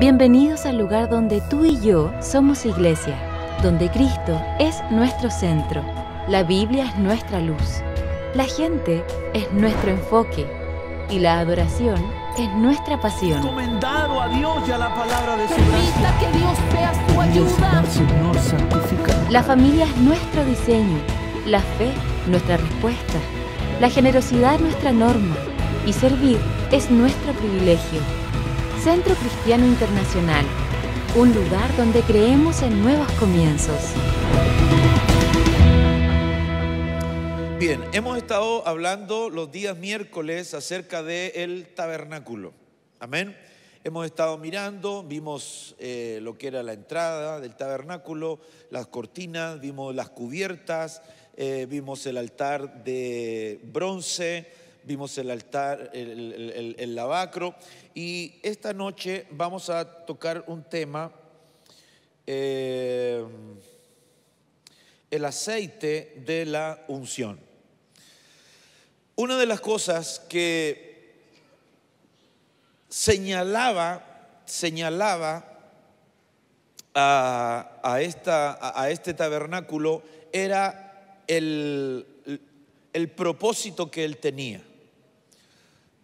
Bienvenidos al lugar donde tú y yo somos iglesia, donde Cristo es nuestro centro, la Biblia es nuestra luz, la gente es nuestro enfoque y la adoración es nuestra pasión. Encomendado a Dios y a la palabra de su que Dios ayuda. La familia es nuestro diseño, la fe nuestra respuesta, la generosidad nuestra norma y servir es nuestro privilegio. Centro Cristiano Internacional, un lugar donde creemos en nuevos comienzos. Bien, hemos estado hablando los días miércoles acerca del tabernáculo. Amén. Hemos estado mirando, vimos eh, lo que era la entrada del tabernáculo, las cortinas, vimos las cubiertas, eh, vimos el altar de bronce, vimos el altar, el, lavacro. Y esta noche vamos a tocar un tema, eh, el aceite de la unción. Una de las cosas que señalaba, señalaba a, esta, a este tabernáculo era el propósito que él tenía.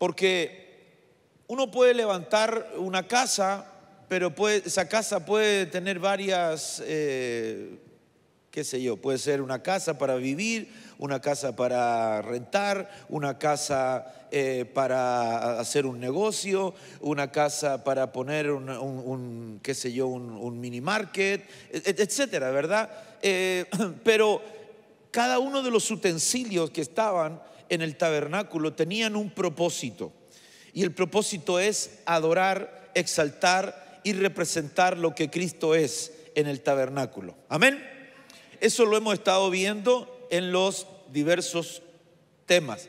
Porque uno puede levantar una casa, pero esa casa puede tener varias, eh, qué sé yo, puede ser una casa para vivir, una casa para rentar, una casa eh, para hacer un negocio, una casa para poner un, qué sé yo, un, mini market, e, e, etcétera, ¿verdad? Eh, pero cada uno de los utensilios que estaban en el tabernáculo tenían un propósito. Y el propósito es adorar, exaltar y representar lo que Cristo es en el tabernáculo. Amén. Eso lo hemos estado viendo en los diversos temas.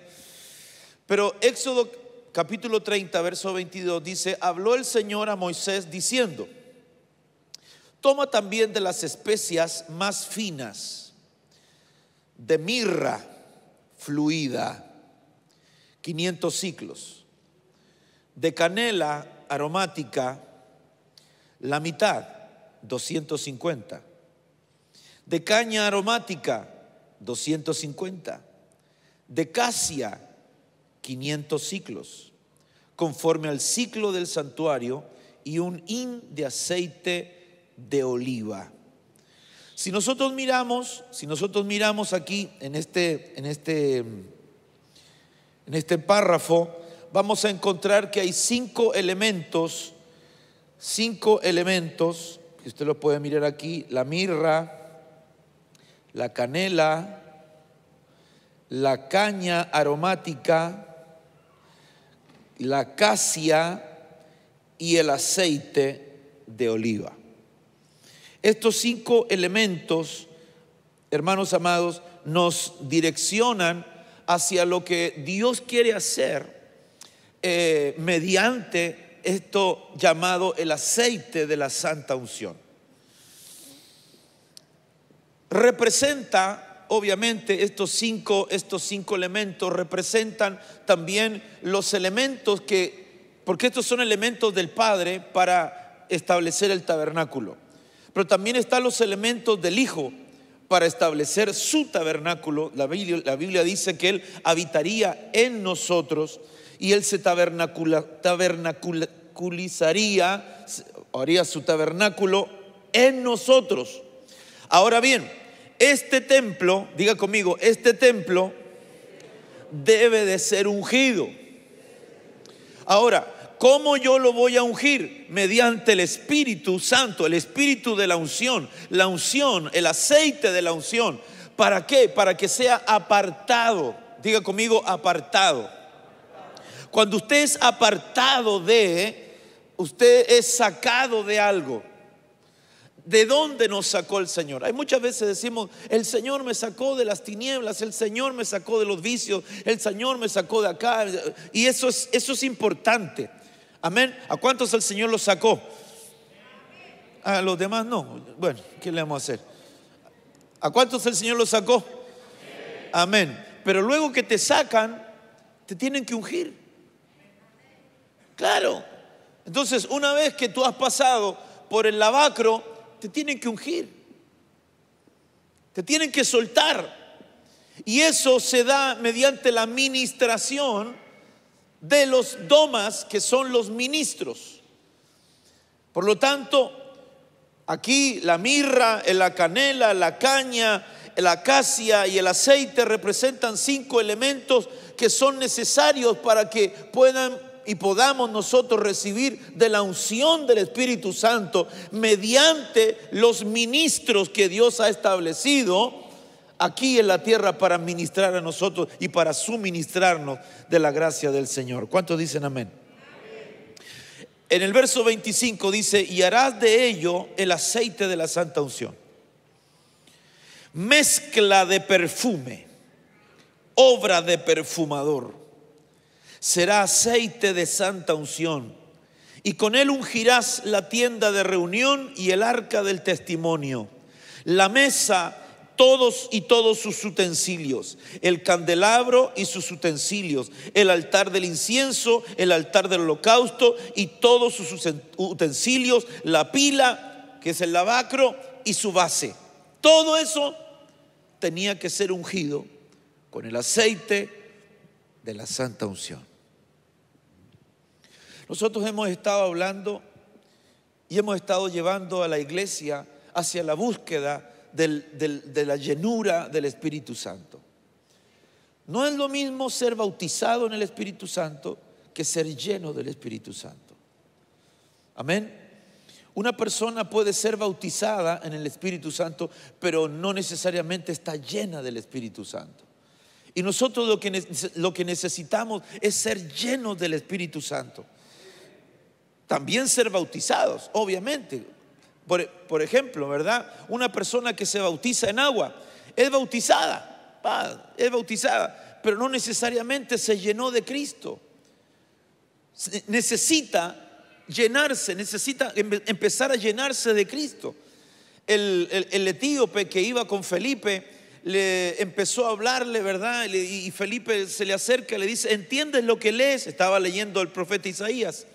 Pero Éxodo capítulo 30, verso 22 dice, habló el Señor a Moisés diciendo, toma también de las especias más finas, de mirra, fluida, 500 ciclos. De canela aromática, la mitad, 250. De caña aromática, 250. De casia, 500 ciclos, conforme al ciclo del santuario y un hin de aceite de oliva. Si nosotros miramos, si nosotros miramos aquí en este, en este, en este párrafo, vamos a encontrar que hay cinco elementos, cinco elementos, que usted lo puede mirar aquí, la mirra, la canela, la caña aromática, la casia y el aceite de oliva. Estos cinco elementos, hermanos amados, nos direccionan hacia lo que Dios quiere hacer eh, mediante esto llamado el aceite de la santa unción. Representa, obviamente, estos cinco, estos cinco elementos representan también los elementos que, porque estos son elementos del Padre para establecer el tabernáculo. Pero también están los elementos del Hijo para establecer su tabernáculo. La Biblia, dice que Él habitaría en nosotros y Él se tabernaculizaría, haría su tabernáculo en nosotros. Ahora bien, este templo, diga conmigo, este templo debe de ser ungido. Ahora, ¿Cómo yo lo voy a ungir? Mediante el Espíritu Santo, el Espíritu de la unción, la unción, el aceite de la unción. ¿Para qué? Para que sea apartado. Diga conmigo, apartado. Cuando usted es apartado de, usted es sacado de algo. ¿De dónde nos sacó el Señor? Hay muchas veces decimos, el Señor me sacó de las tinieblas, el Señor me sacó de los vicios, el Señor me sacó de acá. Y eso es, eso es importante. Amén. ¿A cuántos el Señor los sacó? A los demás no. Bueno, ¿qué le vamos a hacer? ¿A cuántos el Señor los sacó? Amén. Pero luego que te sacan, te tienen que ungir. Claro. Entonces, una vez que tú has pasado por el lavacro, te tienen que ungir. Te tienen que soltar. Y eso se da mediante la ministración de los domas, que son los ministros. Por lo tanto, aquí la mirra, la canela, la caña, la acacia y el aceite representan cinco elementos que son necesarios para que puedan y podamos nosotros recibir de la unción del Espíritu Santo mediante los ministros que Dios ha establecido aquí en la tierra para ministrar a nosotros y para suministrarnos de la gracia del Señor. ¿Cuántos dicen amén? En el verso 25 dice, y harás de ello el aceite de la santa unción, mezcla de perfume, obra de perfumador, será aceite de santa unción, y con él ungirás la tienda de reunión y el arca del testimonio, la mesa todos y todos sus utensilios, el candelabro y sus utensilios, el altar del incienso, el altar del holocausto y todos sus utensilios, la pila, que es el lavacro, y su base. Todo eso tenía que ser ungido con el aceite de la santa unción. Nosotros hemos estado hablando y hemos estado llevando a la iglesia hacia la búsqueda de la llenura del Espíritu Santo. No es lo mismo ser bautizado en el Espíritu Santo que ser lleno del Espíritu Santo. Amén. Una persona puede ser bautizada en el Espíritu Santo, pero no necesariamente está llena del Espíritu Santo. Y nosotros lo que, lo que necesitamos es ser llenos del Espíritu Santo. También ser bautizados, obviamente. Por, ejemplo, ¿verdad? Una persona que se bautiza en agua es bautizada, es bautizada, pero no necesariamente se llenó de Cristo. Necesita llenarse, necesita empezar a llenarse de Cristo. El, etíope que iba con Felipe le empezó a hablarle, ¿verdad? Y Felipe se le acerca, y le dice, ¿entiendes lo que lees? Estaba leyendo el profeta Isaías.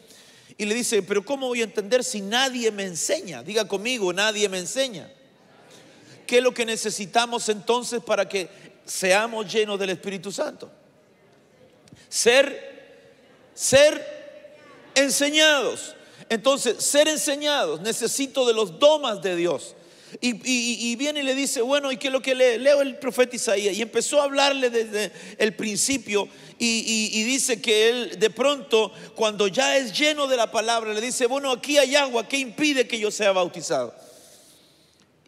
Y le dice, pero ¿cómo voy a entender si nadie me enseña? Diga conmigo, nadie me enseña. ¿Qué es lo que necesitamos entonces para que seamos llenos del Espíritu Santo? Ser, ser enseñados. Entonces, ser enseñados, necesito de los domas de Dios. Y, viene y le dice, bueno, ¿y qué es lo que lee? Leo el profeta Isaías. Y empezó a hablarle desde el principio. Y, dice que él de pronto, cuando ya es lleno de la palabra, le dice, bueno, aquí hay agua, ¿qué impide que yo sea bautizado?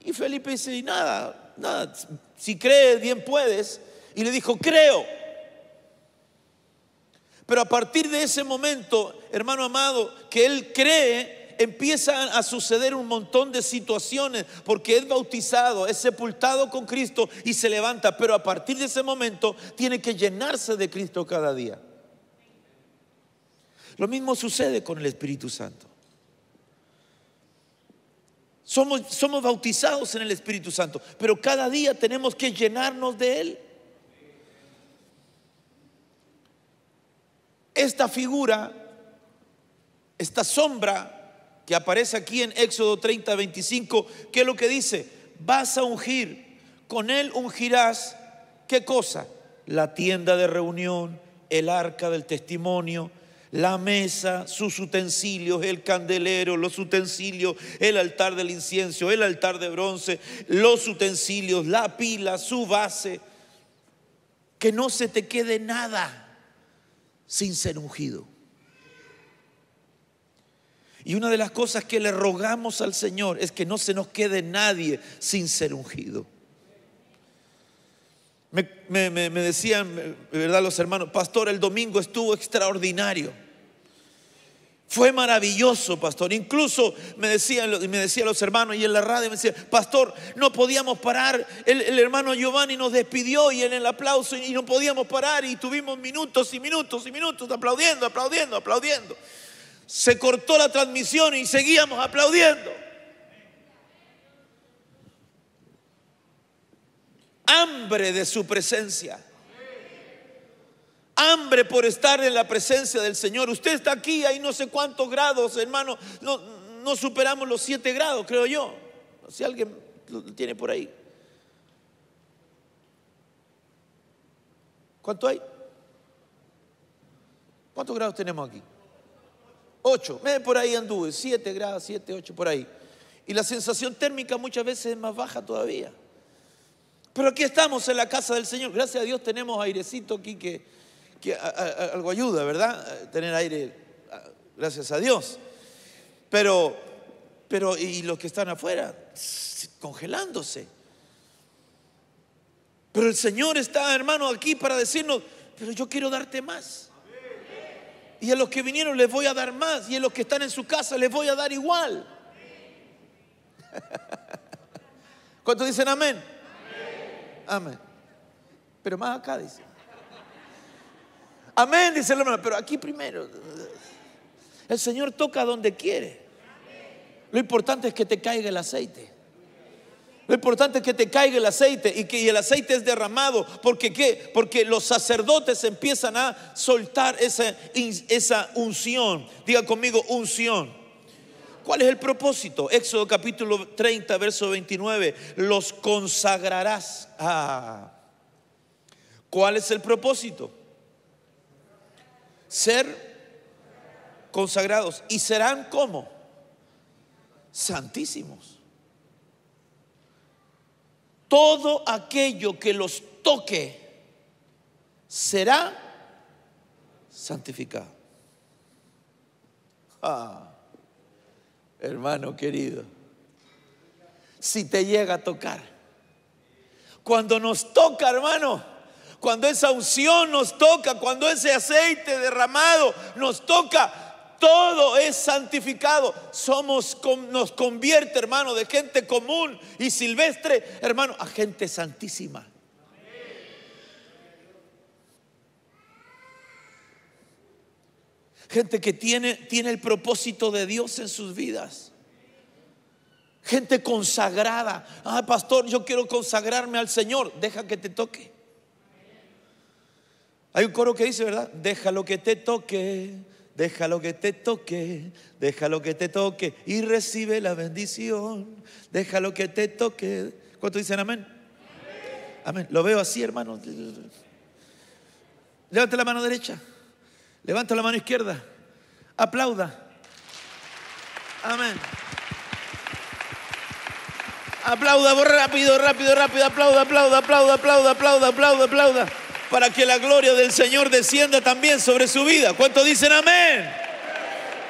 Y Felipe dice, nada, nada, si crees, bien puedes. Y le dijo, creo. Pero a partir de ese momento, hermano amado, que él cree, empiezan a suceder un montón de situaciones porque es bautizado, es sepultado con Cristo y se levanta, pero a partir de ese momento tiene que llenarse de Cristo cada día. Lo mismo sucede con el Espíritu Santo. Somos, somos bautizados en el Espíritu Santo, pero cada día tenemos que llenarnos de Él. Esta figura, esta sombra que aparece aquí en Éxodo 30, 25, que es lo que dice, vas a ungir, con él ungirás, ¿qué cosa? La tienda de reunión, el arca del testimonio, la mesa, sus utensilios, el candelero, los utensilios, el altar del incienso, el altar de bronce, los utensilios, la pila, su base. Que no se te quede nada sin ser ungido. Y una de las cosas que le rogamos al Señor es que no se nos quede nadie sin ser ungido. Me, decían, ¿verdad? Los hermanos, pastor, el domingo estuvo extraordinario. Fue maravilloso, pastor. Incluso me decían, me los hermanos y en la radio me decían, pastor, no podíamos parar. El, el, hermano Giovanni nos despidió y en el aplauso y no podíamos parar y tuvimos minutos y minutos y minutos aplaudiendo, aplaudiendo, aplaudiendo se cortó la transmisión y seguíamos aplaudiendo. Hambre de su presencia. Hambre por estar en la presencia del Señor. Usted está aquí, hay no sé cuántos grados, hermano. No, superamos los siete grados, creo yo. Si alguien lo tiene por ahí. ¿Cuánto hay? ¿Cuántos grados tenemos aquí? 8, ve por ahí anduve, 7 grados, 7, 8, por ahí. Y la sensación térmica muchas veces es más baja todavía. Pero aquí estamos en la casa del Señor. Gracias a Dios tenemos airecito aquí que, que algo ayuda, ¿verdad? Tener aire, gracias a Dios. Pero, pero, y los que están afuera, congelándose. Pero el Señor está, hermano, aquí para decirnos, pero yo quiero darte más. Y a los que vinieron les voy a dar más. Y a los que están en su casa les voy a dar igual. ¿Cuántos dicen amén? Amén. Pero más acá dice. Amén, dice el hermano. Pero aquí primero. El Señor toca donde quiere. Lo importante es que te caiga el aceite. Lo importante es que te caiga el aceite y que el aceite es derramado. porque qué? Porque los sacerdotes empiezan a soltar esa, esa unción. Diga conmigo, unción. ¿Cuál es el propósito? Éxodo capítulo 30, verso 29. Los consagrarás. a. Ah. ¿Cuál es el propósito? Ser consagrados. ¿Y serán como Santísimos todo aquello que los toque será santificado. Ah, hermano querido, si te llega a tocar, cuando nos toca, hermano, cuando esa unción nos toca, cuando ese aceite derramado nos toca, todo es santificado. Somos, nos convierte, hermano, de gente común y silvestre, hermano, a gente santísima. Gente que tiene, tiene el propósito de Dios en sus vidas. Gente consagrada. Ah, pastor, yo quiero consagrarme al Señor. Deja que te toque. Hay un coro que dice, ¿verdad? Deja lo que te toque Deja lo que te toque, deja lo que te toque y recibe la bendición. Deja lo que te toque. ¿Cuánto dicen amén? Amén. Lo veo así, hermano. Levanta la mano derecha. Levanta la mano izquierda. Aplauda. Amén. Aplauda, rápido, rápido, rápido. Aplauda, aplauda, aplauda, aplauda, aplauda, aplauda, aplauda para que la gloria del Señor descienda también sobre su vida. ¿Cuánto dicen amén?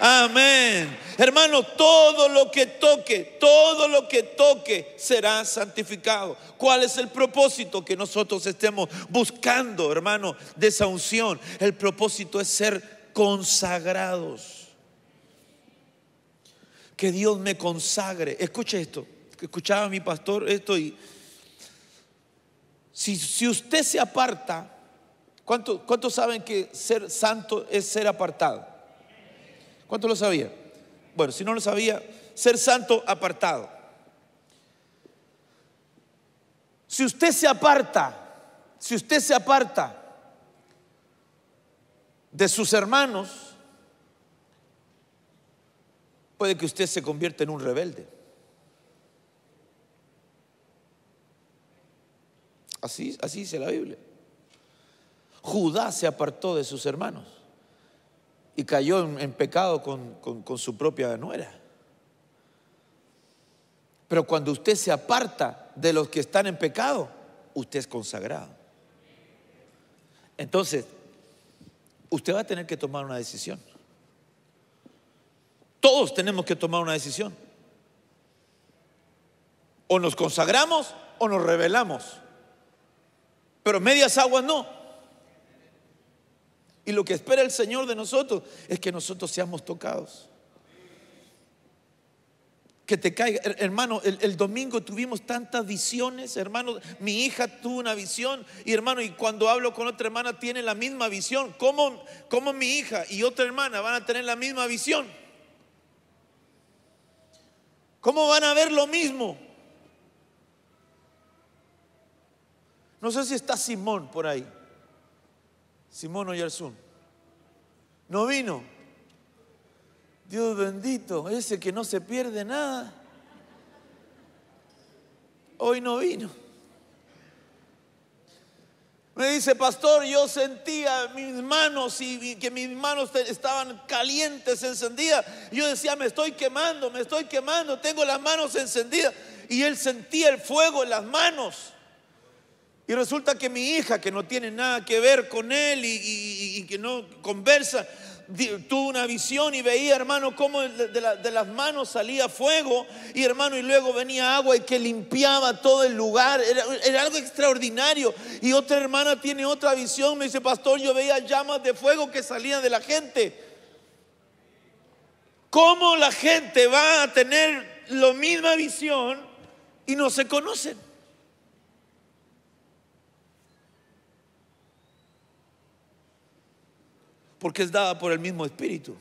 Amén. Hermano, todo lo que toque, todo lo que toque será santificado. ¿Cuál es el propósito que nosotros estemos buscando, hermano, de esa unción? El propósito es ser consagrados. Que Dios me consagre. Escuche esto. Escuchaba a mi pastor esto y, si, usted se aparta, ¿cuántos cuánto saben que ser santo es ser apartado? ¿Cuánto lo sabía? Bueno, si no lo sabía, ser santo apartado. Si usted se aparta, si usted se aparta de sus hermanos, puede que usted se convierta en un rebelde. Así, dice la Biblia. Judá se apartó de sus hermanos y cayó en, pecado con, con su propia nuera. Pero cuando usted se aparta de los que están en pecado, usted es consagrado. Entonces, usted va a tener que tomar una decisión. Todos tenemos que tomar una decisión. O nos consagramos o nos rebelamos pero medias aguas no. Y lo que espera el Señor de nosotros es que nosotros seamos tocados. Que te caiga, hermano, el, domingo tuvimos tantas visiones, hermano, mi hija tuvo una visión y hermano, y cuando hablo con otra hermana tiene la misma visión. ¿Cómo, cómo mi hija y otra hermana van a tener la misma visión? ¿Cómo van a ver lo mismo? No sé si está Simón por ahí. Simón Oyarzún. No vino. Dios bendito, ese que no se pierde nada. Hoy no vino. Me dice, pastor, yo sentía mis manos y, que mis manos estaban calientes, encendidas. Yo decía, me estoy quemando, me estoy quemando, tengo las manos encendidas. Y él sentía el fuego en las manos. Y resulta que mi hija, que no tiene nada que ver con él y, que no conversa, tuvo una visión y veía, hermano, cómo de, las manos salía fuego y, hermano, y luego venía agua y que limpiaba todo el lugar. Era, era, algo extraordinario. Y otra hermana tiene otra visión. Me dice, pastor, yo veía llamas de fuego que salían de la gente. ¿Cómo la gente va a tener la misma visión y no se conocen? porque es dada por el mismo Espíritu.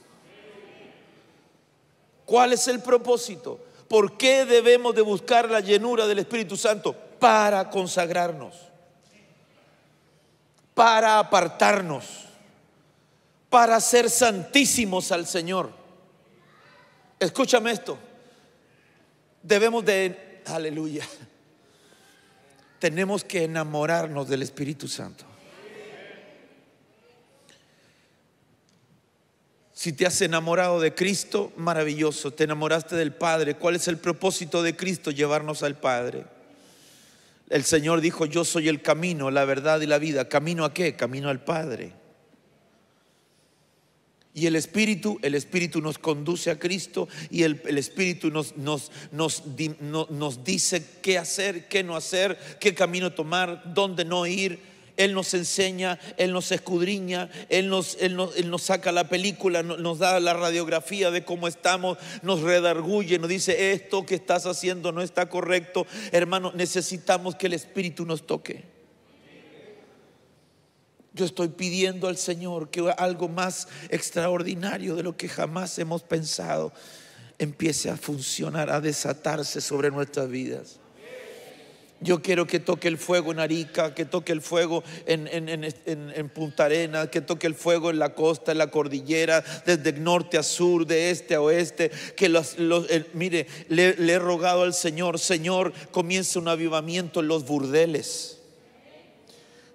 ¿Cuál es el propósito? ¿Por qué debemos de buscar la llenura del Espíritu Santo? Para consagrarnos, para apartarnos, para ser santísimos al Señor. Escúchame esto. Debemos de, aleluya, tenemos que enamorarnos del Espíritu Santo. Si te has enamorado de Cristo, maravilloso, te enamoraste del Padre. ¿Cuál es el propósito de Cristo? Llevarnos al Padre. El Señor dijo, yo soy el camino, la verdad y la vida. ¿Camino a qué? Camino al Padre. Y el Espíritu, el Espíritu nos conduce a Cristo y el, Espíritu nos, nos, nos, nos, dice qué hacer, qué no hacer, qué camino tomar, dónde no ir, él nos enseña, Él nos escudriña, Él nos, saca la película, nos, da la radiografía de cómo estamos, nos redarguye, nos dice, esto que estás haciendo no está correcto. Hermano, necesitamos que el Espíritu nos toque. Yo estoy pidiendo al Señor que algo más extraordinario de lo que jamás hemos pensado empiece a funcionar, a desatarse sobre nuestras vidas. Yo quiero que toque el fuego en Arica, que toque el fuego en, Punta Arenas, que toque el fuego en la costa, en la cordillera, desde norte a sur, de este a oeste. Que los, eh, mire, le, he rogado al Señor, Señor, comience un avivamiento en los burdeles.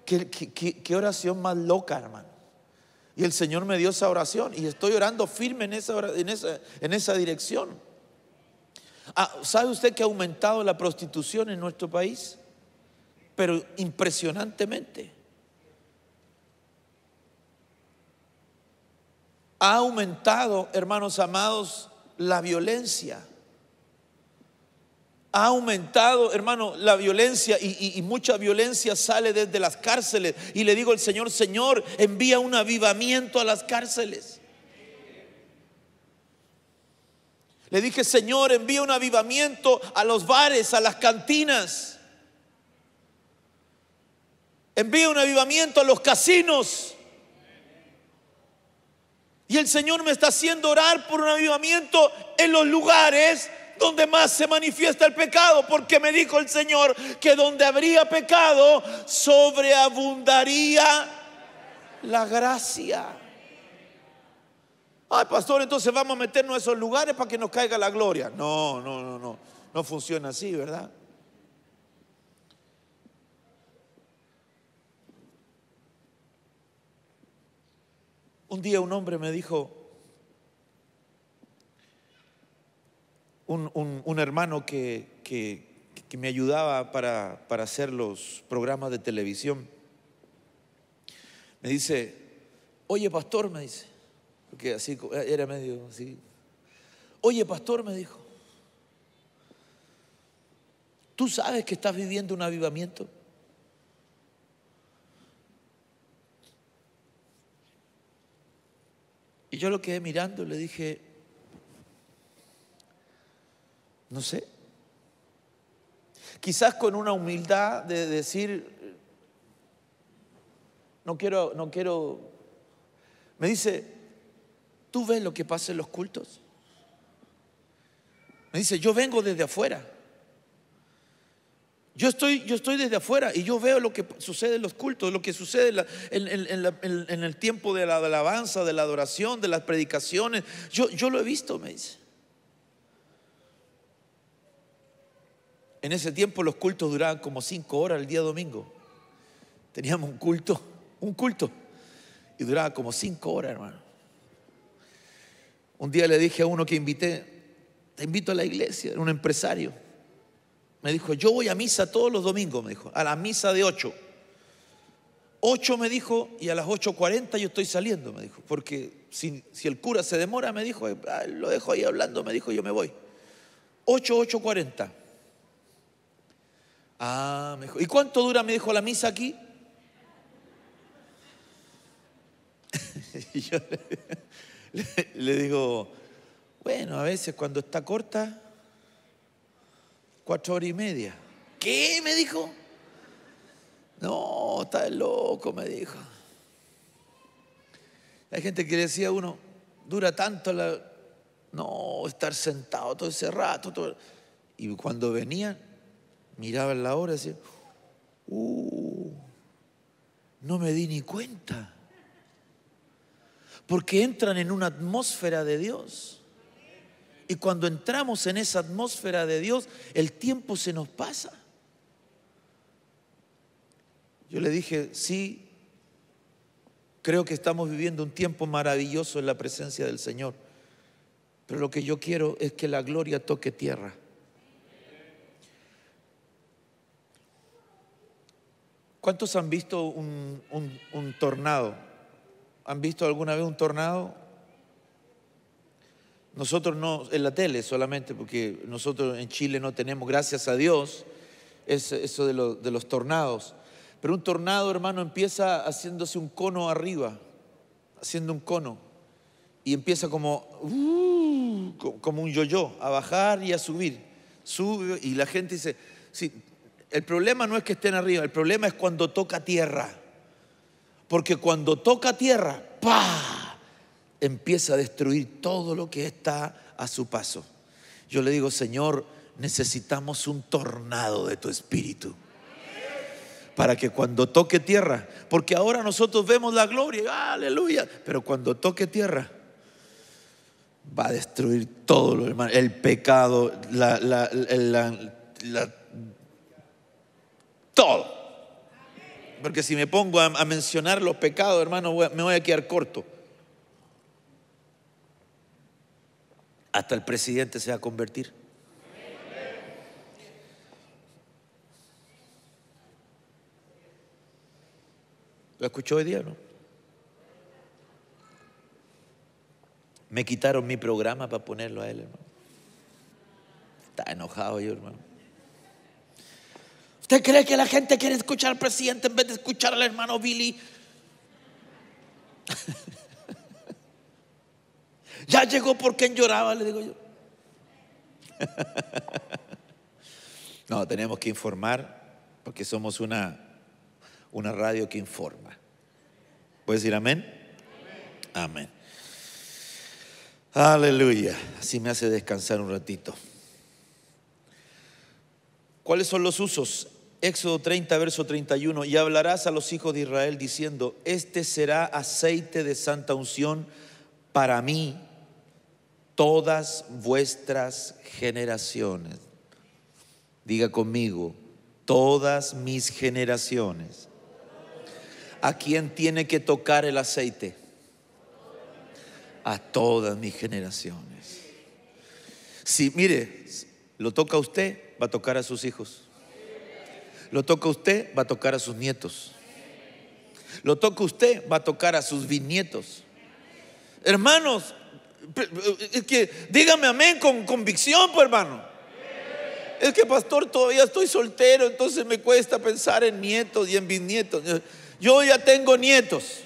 ¿Qué, oración más loca, hermano. Y el Señor me dio esa oración y estoy orando firme en esa, en esa, en esa dirección. Ah, ¿Sabe usted que ha aumentado la prostitución en nuestro país? Pero impresionantemente. Ha aumentado, hermanos amados, la violencia. Ha aumentado, hermano, la violencia y, y, mucha violencia sale desde las cárceles. Y le digo al Señor, Señor, envía un avivamiento a las cárceles. Le dije, Señor, envía un avivamiento a los bares, a las cantinas. Envía un avivamiento a los casinos. Y el Señor me está haciendo orar por un avivamiento en los lugares donde más se manifiesta el pecado, porque me dijo el Señor que donde habría pecado, sobreabundaría la gracia. Ay, pastor, entonces vamos a meternos a esos lugares para que nos caiga la gloria. No, no, no, no. No funciona así, ¿verdad? Un día un hombre me dijo, un, hermano que, que, me ayudaba para, para hacer los programas de televisión, me dice, oye pastor, me dice, que así eh, era medio así. Oye, pastor, me dijo, ¿tú sabes que estás viviendo un avivamiento? Y yo lo quedé mirando le dije, no sé, quizás con una humildad de decir, no quiero, no quiero, me dice, ¿Tú ves lo que pasa en los cultos? Me dice, yo vengo desde afuera. Yo estoy, yo estoy desde afuera y yo veo lo que sucede en los cultos, lo que sucede en, el tiempo de la alabanza, de la adoración, de las predicaciones. Yo, yo lo he visto, me dice. En ese tiempo los cultos duraban como cinco horas el día domingo. Teníamos un culto, un culto, y duraba como cinco horas, hermano. Un día le dije a uno que invité, te invito a la iglesia, era un empresario. Me dijo, yo voy a misa todos los domingos, me dijo, a la misa de 8. 8 me dijo, y a las 8.40 yo estoy saliendo, me dijo, porque si, el cura se demora, me dijo, ah, lo dejo ahí hablando, me dijo, yo me voy. ocho 8.40. Ah, me dijo, ¿y cuánto dura, me dijo, la misa aquí? y yo le le, digo, bueno, a veces cuando está corta, cuatro horas y media. ¿Qué? Me dijo. No, está loco, me dijo. Hay gente que le decía a uno, dura tanto la... No, estar sentado todo ese rato. Y cuando venían, miraban la hora y decían, uh, no me di ni cuenta porque entran en una atmósfera de Dios. Y cuando entramos en esa atmósfera de Dios, el tiempo se nos pasa. Yo le dije, sí, creo que estamos viviendo un tiempo maravilloso en la presencia del Señor, pero lo que yo quiero es que la gloria toque tierra. ¿Cuántos han visto un, un tornado? ¿Han visto alguna vez un tornado? Nosotros no, en la tele solamente, porque nosotros en Chile no tenemos, gracias a Dios, eso de, los tornados. Pero un tornado, hermano, empieza haciéndose un cono arriba, haciendo un cono, y empieza como, uh, como un yo-yo, a bajar y a subir. Sube y la gente dice, sí, el problema no es que estén arriba, el problema es cuando toca tierra. Porque cuando toca tierra, ¡pa! Empieza a destruir todo lo que está a su paso. Yo le digo, Señor, necesitamos un tornado de tu espíritu. Para que cuando toque tierra, porque ahora nosotros vemos la gloria, aleluya, pero cuando toque tierra, va a destruir todo lo hermano, el pecado, la, la, la, todo. Porque si me pongo a, mencionar los pecados, hermano, me voy a quedar corto. Hasta el presidente se va a convertir. ¿Lo escuchó hoy día, no? Me quitaron mi programa para ponerlo a él, hermano. Está enojado yo, hermano. ¿Usted cree que la gente quiere escuchar al presidente en vez de escuchar al hermano Billy? ya llegó por quien lloraba, le digo yo. no, tenemos que informar porque somos una, una radio que informa. ¿Puedes decir amén? Amén. amén. Aleluya. Así me hace descansar un ratito. ¿Cuáles son los usos? Éxodo 30, verso 31, y hablarás a los hijos de Israel diciendo, este será aceite de santa unción para mí todas vuestras generaciones. Diga conmigo, todas mis generaciones. ¿A quién tiene que tocar el aceite? A todas mis generaciones. Si mire, lo toca usted, va a tocar a sus hijos lo toca usted, va a tocar a sus nietos. Lo toca usted, va a tocar a sus bisnietos. Hermanos, es que dígame amén con convicción, pues hermano. Es que pastor, todavía estoy soltero, entonces me cuesta pensar en nietos y en bisnietos. Yo ya tengo nietos.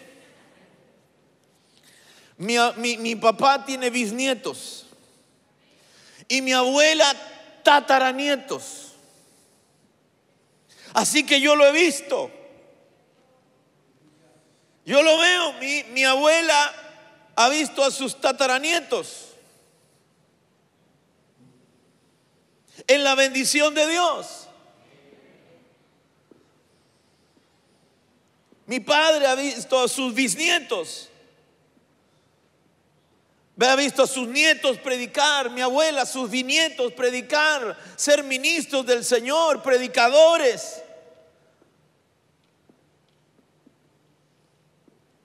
Mi, mi papá tiene bisnietos. Y mi abuela tataranietos. Así que yo lo he visto. Yo lo veo. Mi, mi abuela ha visto a sus tataranietos. En la bendición de Dios. Mi padre ha visto a sus bisnietos ha visto a sus nietos predicar, mi abuela, sus bisnietos predicar, ser ministros del Señor, predicadores.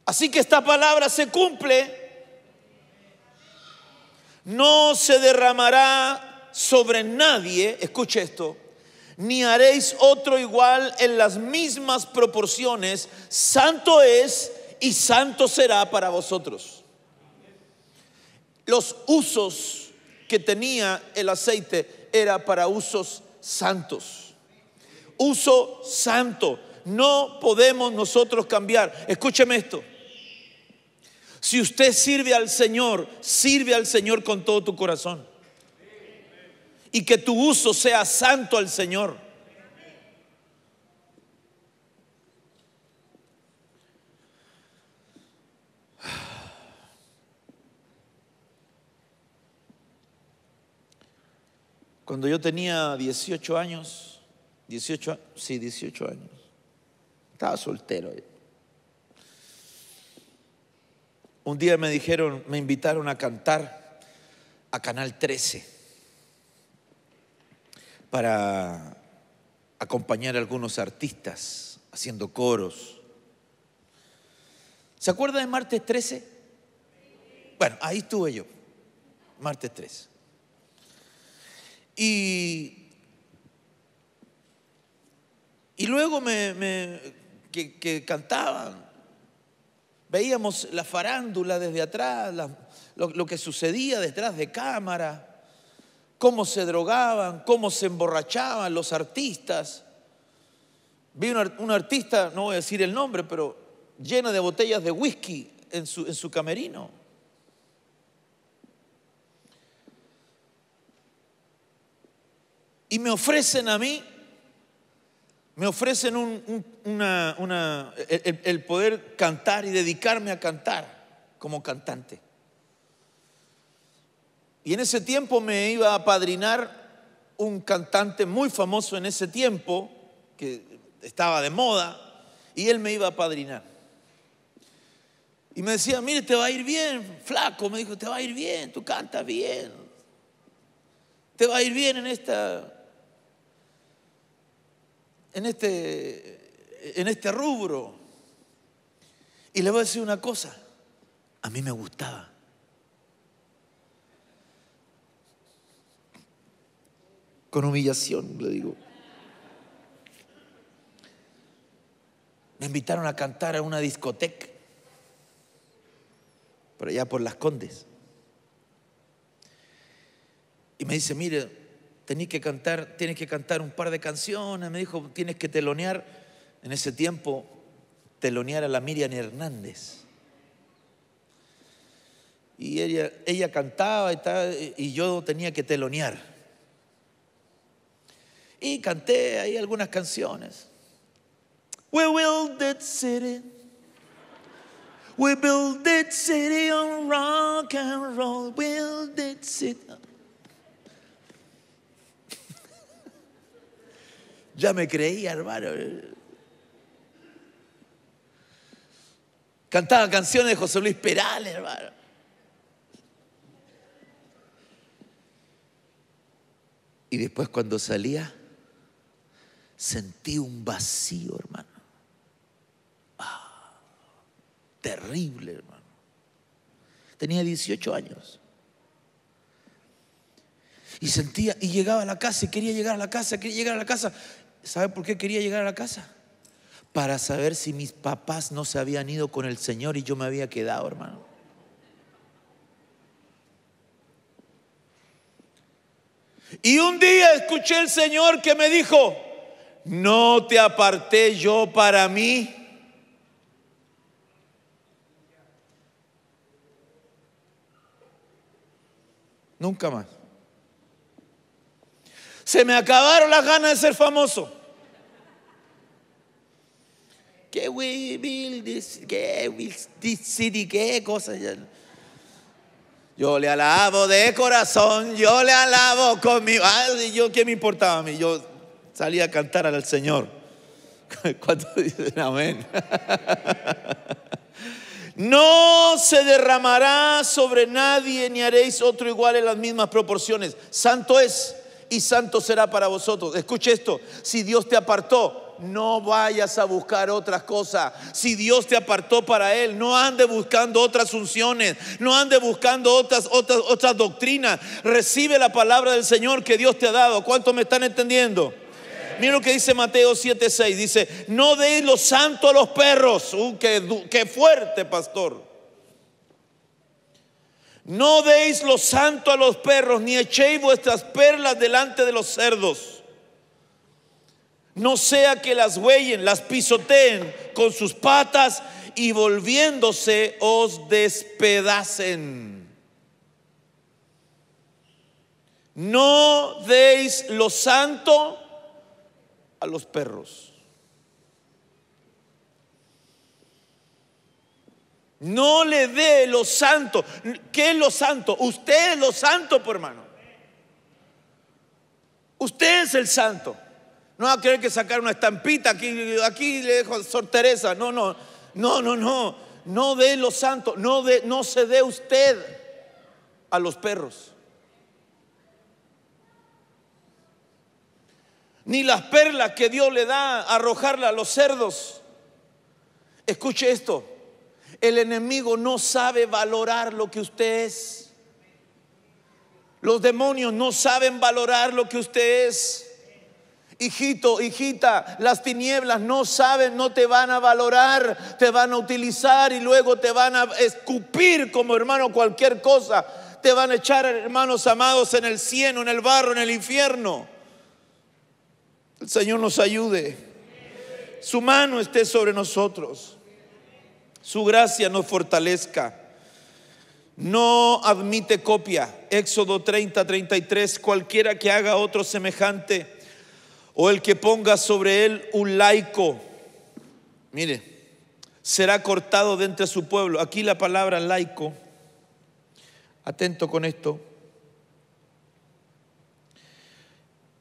Así que esta palabra se cumple. No se derramará sobre nadie, escuche esto, ni haréis otro igual en las mismas proporciones. Santo es y santo será para vosotros los usos que tenía el aceite era para usos santos. Uso santo. No podemos nosotros cambiar. Escúcheme esto. Si usted sirve al Señor, sirve al Señor con todo tu corazón. Y que tu uso sea santo al Señor. Cuando yo tenía 18 años, 18, sí, 18 años, estaba soltero. Un día me dijeron, me invitaron a cantar a Canal 13 para acompañar a algunos artistas haciendo coros. ¿Se acuerda de martes 13? Bueno, ahí estuve yo, martes 13. Y, y luego me, que, cantaban, veíamos la farándula desde atrás, lo, que sucedía detrás de cámara cómo se drogaban, cómo se emborrachaban los artistas. Vi un, artista, no voy a decir el nombre, pero lleno de botellas de whisky en su camerino. y me ofrecen a mí, me ofrecen el poder cantar y dedicarme a cantar como cantante. Y en ese tiempo me iba a padrinar un cantante muy famoso en ese tiempo, que estaba de moda, y él me iba a padrinar. Y me decía, mire, te va a ir bien, flaco, me dijo, te va a ir bien, tú cantas bien, te va a ir bien en esta en este, en este rubro. Y le voy a decir una cosa, a mí me gustaba. Con humillación, le digo. Me invitaron a cantar a una discoteca, por allá por Las Condes. Y me dice, mire, tenés que cantar, tienes que cantar un par de canciones, me dijo, tienes que telonear. En ese tiempo, telonear a la Miriam Hernández. Y ella, ella cantaba y, y yo tenía que telonear. Y canté ahí algunas canciones. We build that city. We build that city on rock and roll. Build that city. Ya me creía, hermano. Cantaba canciones de José Luis Perales, hermano. Y después cuando salía, sentí un vacío, hermano. Ah, terrible, hermano. Tenía 18 años. Y sentía, y llegaba a la casa, y quería llegar a la casa, quería llegar a la casa, ¿Sabe por qué quería llegar a la casa? Para saber si mis papás no se habían ido con el Señor y yo me había quedado, hermano. Y un día escuché el Señor que me dijo, no te aparté yo para mí. Nunca más. Se me acabaron las ganas de ser famoso. ¿Qué will Yo le alabo de corazón, yo le alabo con mi... yo, ¿Qué me importaba a mí? Yo salía a cantar al Señor. cuando dicen amén? No se derramará sobre nadie ni haréis otro igual en las mismas proporciones. Santo es y santo será para vosotros. Escuche esto, si Dios te apartó, no vayas a buscar otras cosas. Si Dios te apartó para Él, no ande buscando otras unciones, no ande buscando otras, otras, otras doctrinas. Recibe la palabra del Señor que Dios te ha dado. ¿Cuántos me están entendiendo? Mira lo que dice Mateo 7:6. Dice, no deis lo santo a los perros. Uh, qué fuerte, pastor. No deis lo santo a los perros, ni echéis vuestras perlas delante de los cerdos. No sea que las huellen, las pisoteen con sus patas y volviéndose os despedacen. No deis lo santo a los perros. No le dé lo santo. ¿Qué es lo santo? Usted es lo santo, por pues, hermano. Usted es el santo. No va a querer que sacar una estampita aquí, aquí le dejo a Sor Teresa. No, no, no, no, no. No dé lo santo. No, de, no se dé usted a los perros. Ni las perlas que Dios le da arrojarla a los cerdos. Escuche esto. El enemigo no sabe valorar lo que usted es. Los demonios no saben valorar lo que usted es. Hijito, hijita, las tinieblas no saben, no te van a valorar, te van a utilizar y luego te van a escupir como hermano cualquier cosa. Te van a echar, hermanos amados, en el cielo, en el barro, en el infierno. El Señor nos ayude. Su mano esté sobre nosotros su gracia nos fortalezca. No admite copia. Éxodo 30, 33. Cualquiera que haga otro semejante o el que ponga sobre él un laico, mire, será cortado de entre su pueblo. Aquí la palabra laico. Atento con esto.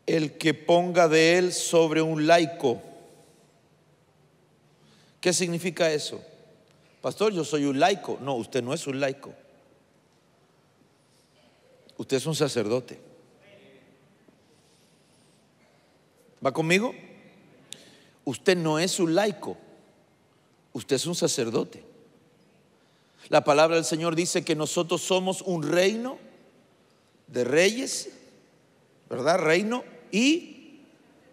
El que ponga de él sobre un laico. ¿Qué significa eso? Pastor, yo soy un laico. No, usted no es un laico. Usted es un sacerdote. ¿Va conmigo? Usted no es un laico. Usted es un sacerdote. La palabra del Señor dice que nosotros somos un reino de reyes, ¿verdad? Reino y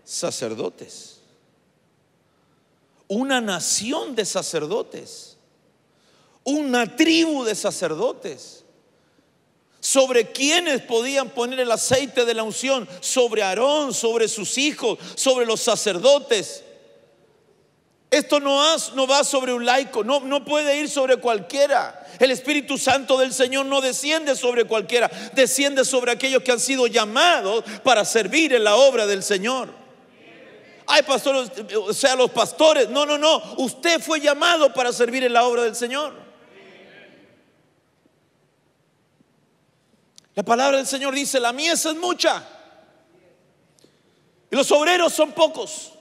sacerdotes. Una nación de sacerdotes una tribu de sacerdotes. Sobre quienes podían poner el aceite de la unción, sobre Aarón, sobre sus hijos, sobre los sacerdotes. Esto no, no, va sobre un laico, no, no puede ir sobre cualquiera. El Espíritu Santo del Señor no desciende sobre cualquiera, desciende sobre aquellos que han sido llamados para servir en la obra del Señor. Ay, pastores, o sea, los pastores. No, no, no. Usted fue llamado para servir en la obra del Señor. La palabra del Señor dice, la mies es mucha y los obreros son pocos.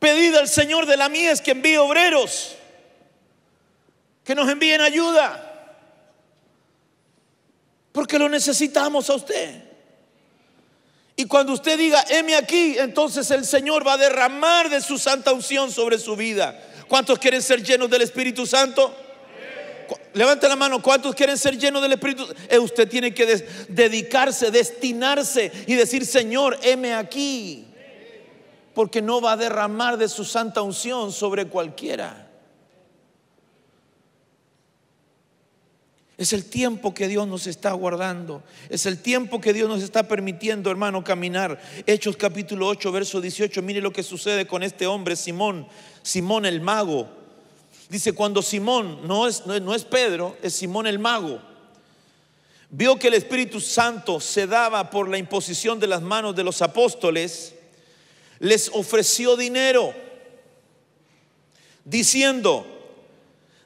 Pedida al Señor de la mies que envíe obreros, que nos envíen ayuda, porque lo necesitamos a usted. Y cuando usted diga, heme aquí, entonces el Señor va a derramar de su santa unción sobre su vida. ¿Cuántos quieren ser llenos del Espíritu Santo? Levante la mano, ¿cuántos quieren ser llenos del Espíritu? Eh, usted tiene que dedicarse, destinarse y decir, Señor, heme aquí. Porque no va a derramar de su santa unción sobre cualquiera. Es el tiempo que Dios nos está guardando. Es el tiempo que Dios nos está permitiendo, hermano, caminar. Hechos capítulo 8, verso 18. Mire lo que sucede con este hombre, Simón. Simón el mago. Dice, cuando Simón, no es, no es Pedro, es Simón el mago, vio que el Espíritu Santo se daba por la imposición de las manos de los apóstoles, les ofreció dinero, diciendo,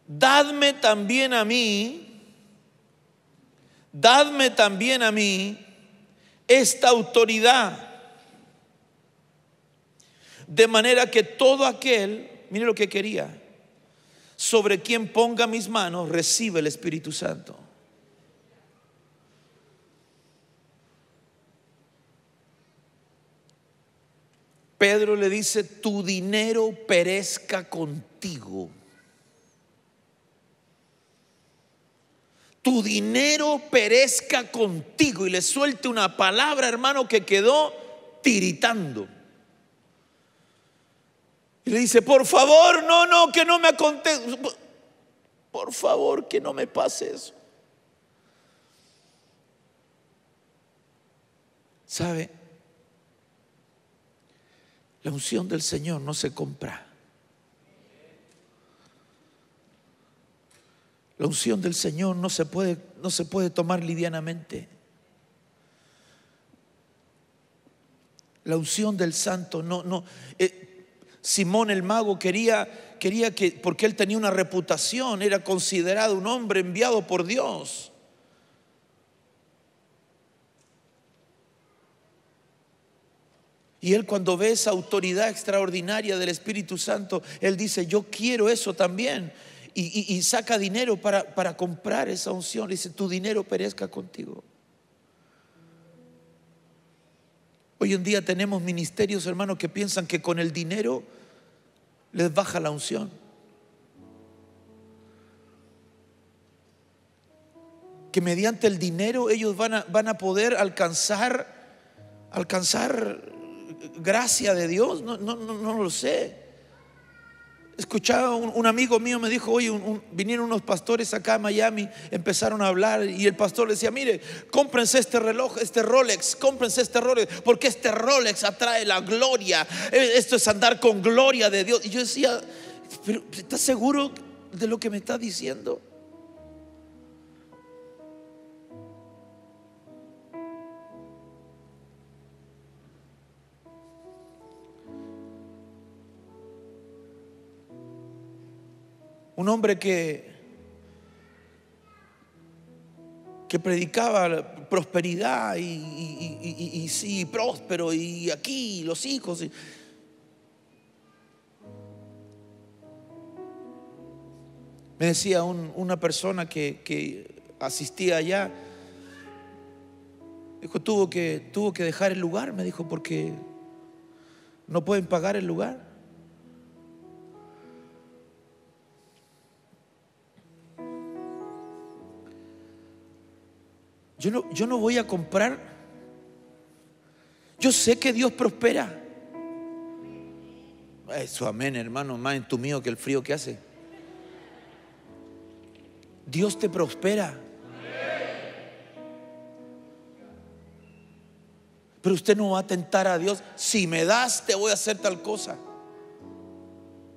dadme también a mí, dadme también a mí esta autoridad, de manera que todo aquel, mire lo que quería, sobre quien ponga mis manos recibe el Espíritu Santo. Pedro le dice, tu dinero perezca contigo. Tu dinero perezca contigo. Y le suelte una palabra, hermano, que quedó tiritando. Y le dice, por favor, no, no, que no me acontezca. Por favor, que no me pase eso. ¿Sabe? La unción del Señor no se compra. La unción del Señor no se puede, no se puede tomar livianamente. La unción del santo no, no. Eh, Simón el mago quería, quería que, porque él tenía una reputación, era considerado un hombre enviado por Dios. Y él cuando ve esa autoridad extraordinaria del Espíritu Santo, él dice, yo quiero eso también. Y, saca dinero para, para comprar esa unción. Le dice, tu dinero perezca contigo. Hoy en día tenemos ministerios, hermanos, que piensan que con el dinero les baja la unción. Que mediante el dinero ellos van a, van a poder alcanzar, alcanzar gracia de Dios. No, no, no, no lo sé escuchaba un, amigo mío me dijo, oye, vinieron unos pastores acá a Miami, empezaron a hablar y el pastor le decía, mire, cómprense este reloj, este Rolex, cómprense este Rolex, porque este Rolex atrae la gloria, e, esto es andar con gloria de Dios. Y yo decía, pero ¿estás seguro de lo que me está diciendo? un hombre que, que predicaba prosperidad y, sí, próspero y aquí los hijos. Me decía una persona que, que, asistía allá, dijo, tuvo que, tuvo que dejar el lugar, me dijo, porque no pueden pagar el lugar. Yo no, voy a comprar. Yo sé que Dios prospera. Eso, amén, hermano, más mío, que el frío que hace. Dios te prospera. Pero usted no va a tentar a Dios. Si me das, te voy a hacer tal cosa.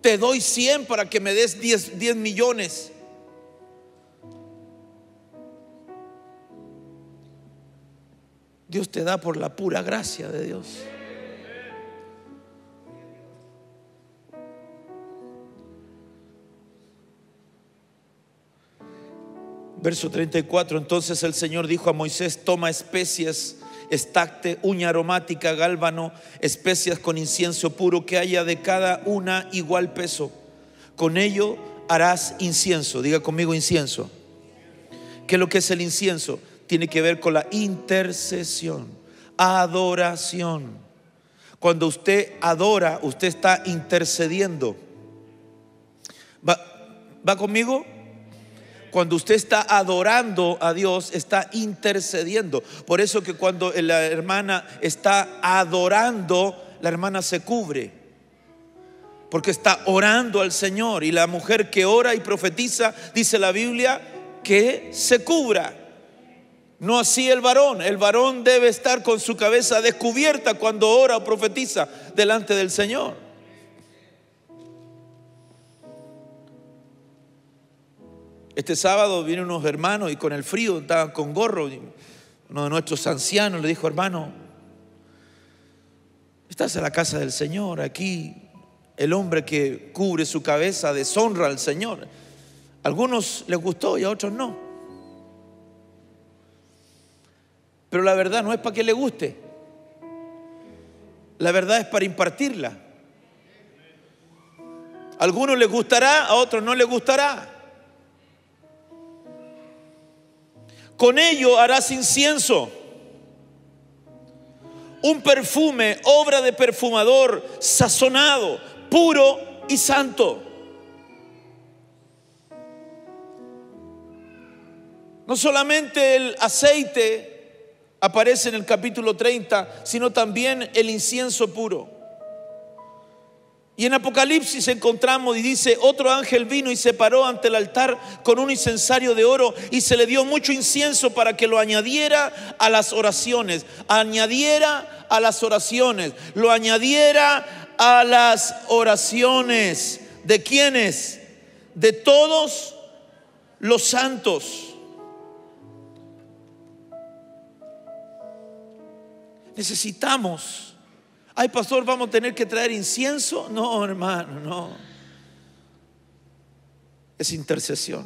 Te doy 100 para que me des 10, 10 millones. Dios te da por la pura gracia de Dios. Verso 34, entonces el Señor dijo a Moisés, toma especias, estacte, uña aromática, gálbano, especias con incienso puro, que haya de cada una igual peso. Con ello harás incienso, diga conmigo incienso. ¿Qué es lo que es el incienso? tiene que ver con la intercesión, adoración. Cuando usted adora, usted está intercediendo. ¿Va, conmigo? Cuando usted está adorando a Dios, está intercediendo. Por eso que cuando la hermana está adorando, la hermana se cubre. Porque está orando al Señor. Y la mujer que ora y profetiza, dice la Biblia, que se cubra. No así el varón. El varón debe estar con su cabeza descubierta cuando ora o profetiza delante del Señor. Este sábado viene unos hermanos y con el frío estaban con gorro. Uno de nuestros ancianos le dijo, hermano, estás en la casa del Señor. Aquí el hombre que cubre su cabeza deshonra al Señor. A algunos les gustó y a otros no. Pero la verdad no es para que le guste. La verdad es para impartirla. A algunos les gustará, a otros no les gustará. Con ello harás incienso. Un perfume, obra de perfumador, sazonado, puro y santo. No solamente el aceite aparece en el capítulo 30, sino también el incienso puro. Y en Apocalipsis encontramos y dice, otro ángel vino y se paró ante el altar con un incensario de oro y se le dio mucho incienso para que lo añadiera a las oraciones, añadiera a las oraciones, lo añadiera a las oraciones. ¿De quiénes? De todos los santos. necesitamos. Ay, pastor, vamos a tener que traer incienso. No, hermano, no. Es intercesión.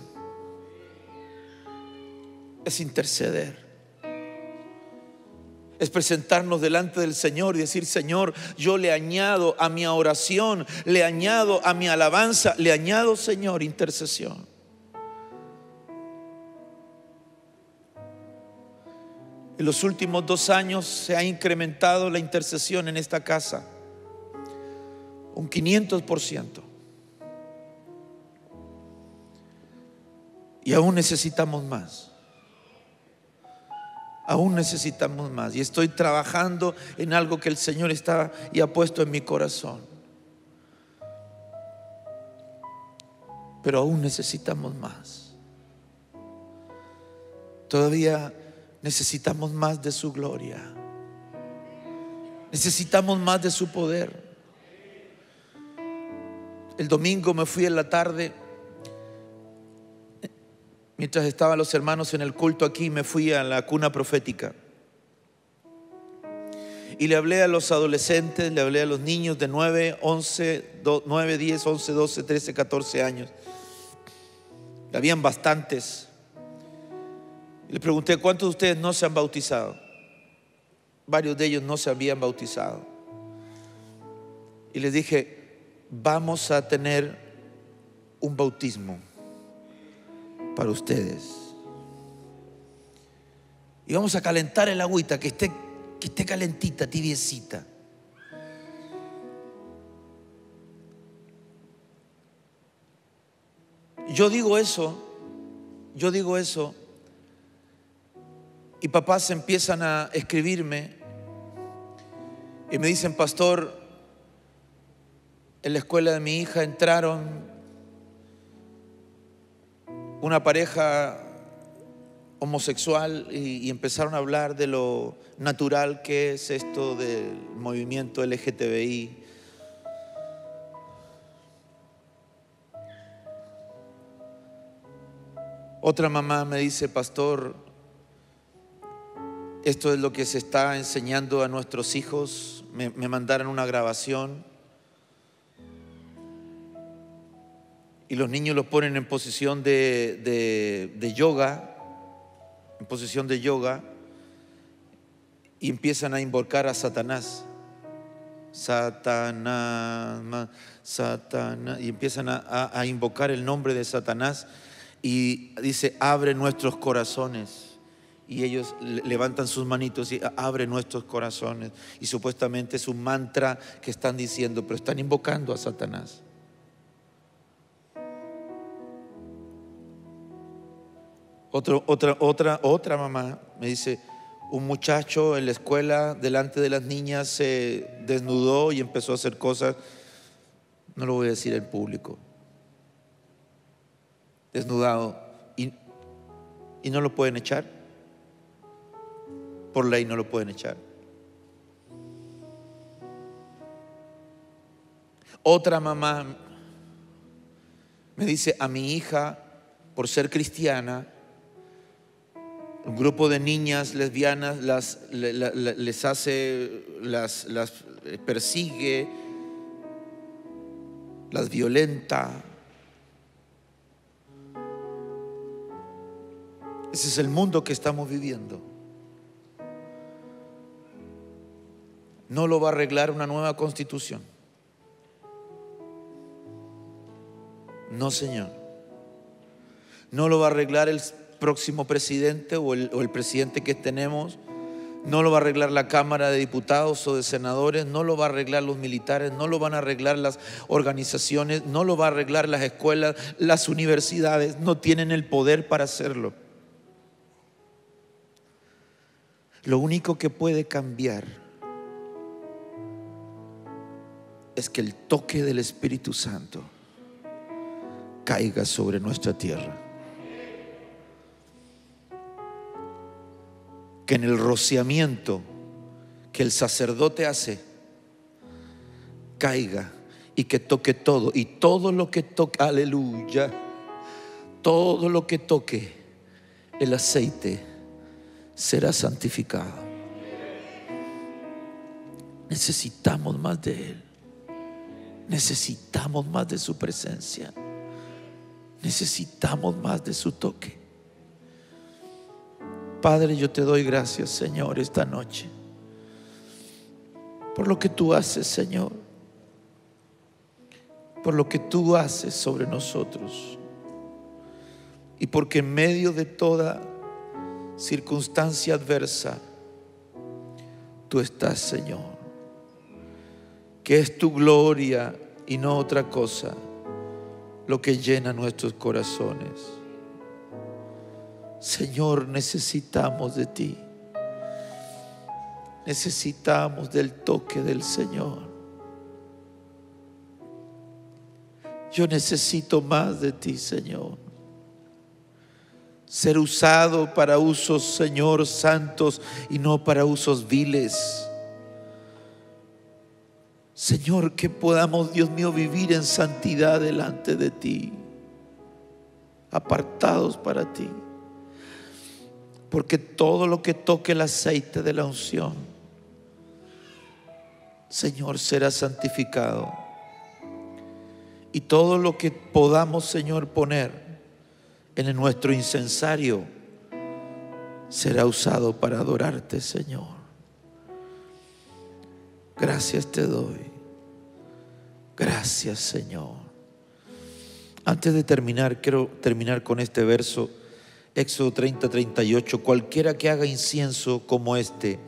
Es interceder es presentarnos delante del Señor y decir, Señor, yo le añado a mi oración, le añado a mi alabanza, le añado, Señor, intercesión. En los últimos dos años se ha incrementado la intercesión en esta casa un 500%. Y aún necesitamos más. Aún necesitamos más. Y estoy trabajando en algo que el Señor está y ha puesto en mi corazón. Pero aún necesitamos más. Todavía necesitamos más de su gloria. Necesitamos más de su poder. El domingo me fui en la tarde, mientras estaban los hermanos en el culto aquí, me fui a la cuna profética. Y le hablé a los adolescentes, le hablé a los niños de 9, 11, 9, 10, 11, 12, 13, 14 años. Habían bastantes. Le pregunté, ¿cuántos de ustedes no se han bautizado? Varios de ellos no se habían bautizado. Y les dije, vamos a tener un bautismo para ustedes. Y vamos a calentar el agüita, que esté, que esté calentita, tibiecita. Yo digo eso, yo digo eso y papás empiezan a escribirme y me dicen, pastor, en la escuela de mi hija entraron una pareja homosexual y, empezaron a hablar de lo natural que es esto del movimiento LGTBI. Otra mamá me dice, pastor, esto es lo que se está enseñando a nuestros hijos. Me, mandaron una grabación. Y los niños los ponen en posición de, yoga, en posición de yoga, y empiezan a invocar a Satanás. Satanás, Satanás, y empiezan a invocar el nombre de Satanás y dice, abre nuestros corazones y ellos levantan sus manitos y abren nuestros corazones. Y supuestamente es un mantra que están diciendo, pero están invocando a Satanás. Otro, otra, otra, otra mamá me dice, un muchacho en la escuela delante de las niñas se desnudó y empezó a hacer cosas, no lo voy a decir en público, desnudado, y no lo pueden echar por ley no lo pueden echar. Otra mamá me dice, a mi hija, por ser cristiana, un grupo de niñas lesbianas las, les hace, las, las persigue, las violenta. Ese es el mundo que estamos viviendo. no lo va a arreglar una nueva constitución. No, Señor. No lo va a arreglar el próximo presidente o el, presidente que tenemos. No lo va a arreglar la Cámara de Diputados o de Senadores, no lo va a arreglar los militares, no lo van a arreglar las organizaciones, no lo va a arreglar las escuelas, las universidades, no tienen el poder para hacerlo. Lo único que puede cambiar es que el toque del Espíritu Santo caiga sobre nuestra tierra. Que en el rociamiento que el sacerdote hace, caiga y que toque todo. Y todo lo que toque, aleluya, todo lo que toque el aceite será santificado. Necesitamos más de Él. Necesitamos más de su presencia. Necesitamos más de su toque. Padre, yo te doy gracias, Señor, esta noche. Por lo que tú haces, Señor. Por lo que tú haces sobre nosotros. Y porque en medio de toda circunstancia adversa, tú estás, Señor que es tu gloria y no otra cosa lo que llena nuestros corazones. Señor, necesitamos de ti. Necesitamos del toque del Señor. Yo necesito más de ti, Señor. Ser usado para usos, Señor, santos y no para usos viles. Señor, que podamos, Dios mío, vivir en santidad delante de ti, apartados para ti. Porque todo lo que toque el aceite de la unción, Señor, será santificado. Y todo lo que podamos, Señor, poner en nuestro incensario, será usado para adorarte, Señor. Gracias te doy. Gracias Señor. Antes de terminar, quiero terminar con este verso, Éxodo 30, 38. Cualquiera que haga incienso como este,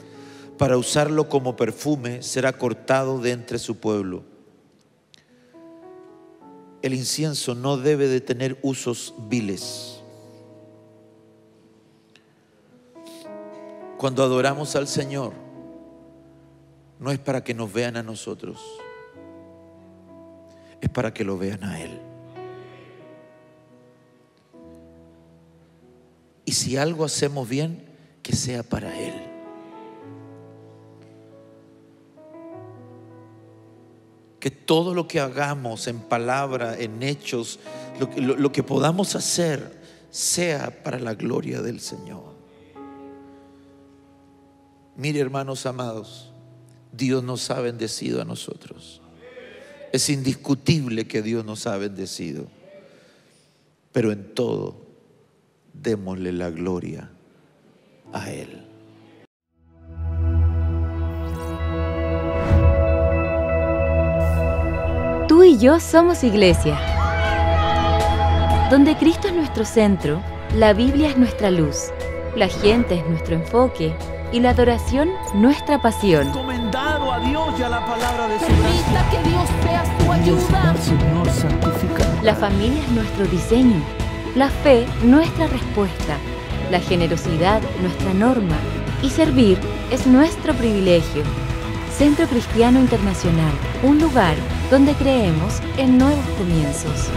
para usarlo como perfume, será cortado de entre su pueblo. El incienso no debe de tener usos viles. Cuando adoramos al Señor, no es para que nos vean a nosotros, es para que lo vean a Él. Y si algo hacemos bien, que sea para Él. Que todo lo que hagamos en palabra, en hechos, lo que, que podamos hacer, sea para la gloria del Señor. Mire, hermanos amados, Dios nos ha bendecido a nosotros. Es indiscutible que Dios nos ha bendecido. Pero en todo, démosle la gloria a Él. Tú y yo somos iglesia. Donde Cristo es nuestro centro, la Biblia es nuestra luz, la gente es nuestro enfoque y la adoración nuestra pasión. Encomendado a Dios y a la palabra de su Permita que Dios tu ayuda. Señor, La familia es nuestro diseño, la fe nuestra respuesta, la generosidad nuestra norma y servir es nuestro privilegio. Centro Cristiano Internacional, un lugar donde creemos en nuevos comienzos.